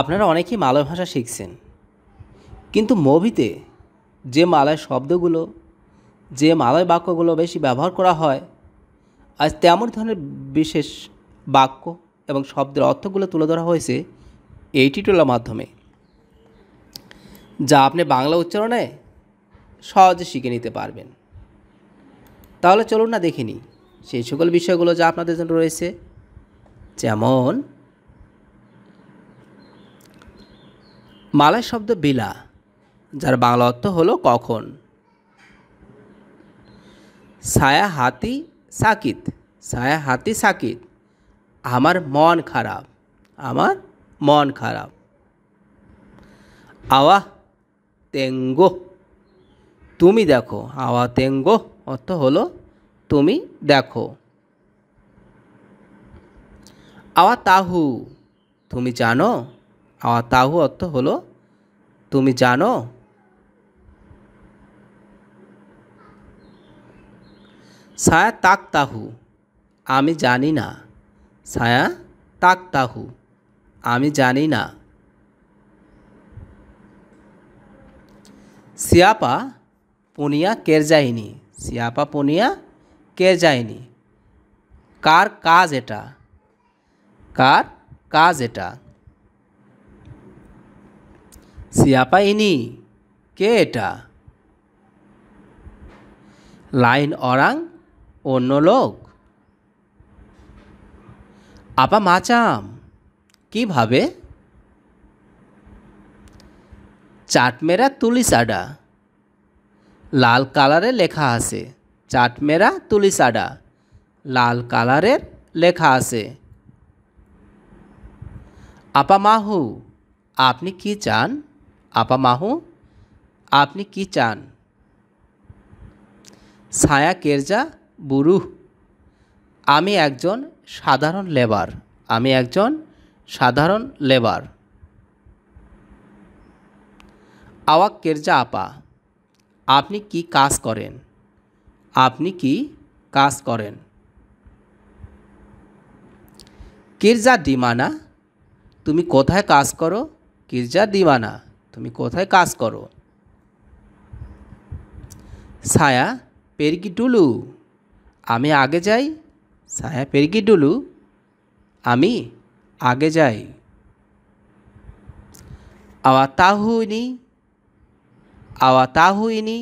আপনারা অনেকেই মালয় ভাষা শিখছেন কিন্তু মুভিতে যে মালয় শব্দগুলো যে মালয় বাক্যগুলো বেশি ব্যবহার করা হয় আজ তেমন ধরনের বিশেষ বাক্য এবং শব্দের অর্থগুলো তুলে ধরা হয়েছে এই টিটোলার মাধ্যমে যা আপনি বাংলা উচ্চারণে সহজে শিখে নিতে পারবেন তাহলে চলুন না দেখিনি সেই সকল বিষয়গুলো যা আপনাদের জন্য রয়েছে যেমন মালায় শব্দ বিলা যার বাংলা অর্থ হলো কখন ছায়া হাতি সাকিত ছায়া হাতি সাকিত আমার মন খারাপ আমার মন খারাপ আওয়া তেঙ্গো তুমি দেখো আওয়া তেঙ্গো অর্থ হলো তুমি দেখো আওয়া তাহু তুমি জানো তাহু অর্থ হলো তুমি জানো ছায়া তাক তাহু আমি জানি না ছায়া তাক তাহু আমি জানি না সিয়াপা পুনিয়া কের যায়নি সিয়াপা পুনিয়া কে যায়নি কার কাজ এটা কার কাজ এটা সিয়াপা ইনি কে এটা লাইন অরাং অন্য লোক আপা মাচাম কিভাবে চাটমেরা তুলিসাডা লাল কালারে লেখা আছে চাটমেরা তুলিসাডা লাল কালারের লেখা আছে আপা মাহু আপনি কি চান মাহু আপনি কি চান ছায়া কেরজা বুরু আমি একজন সাধারণ লেবার আমি একজন সাধারণ লেবার আওয়াক কেরজা আপা আপনি কি কাজ করেন আপনি কি কাজ করেন কিরজা দিমানা তুমি কোথায় কাজ করো কিরজা দিমানা তুমি কোথায় কাজ করো ছায়া ডুলু আমি আগে যাই ছায়া ডুলু আমি আগে যাই আওয়া তাহুইনি আওয়া তাহুইনি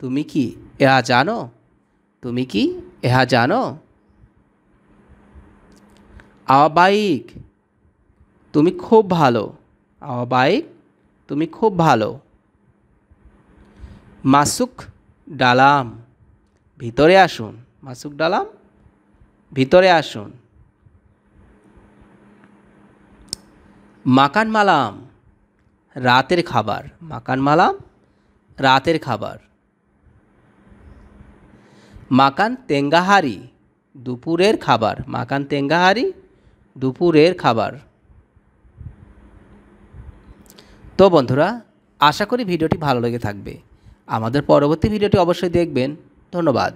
তুমি কি এহা জানো তুমি কি এহা জানো আওয়া বাইক তুমি খুব ভালো আওয়া বাইক তুমি খুব ভালো মাসুক ডালাম ভিতরে আসুন মাসুক ডালাম ভিতরে আসুন মাকান মালাম রাতের খাবার মাকান মালাম রাতের খাবার মাকান তেঙ্গাহারি দুপুরের খাবার মাকান তেঙ্গাহারি দুপুরের খাবার তো বন্ধুরা আশা করি ভিডিওটি ভালো লেগে থাকবে আমাদের পরবর্তী ভিডিওটি অবশ্যই দেখবেন ধন্যবাদ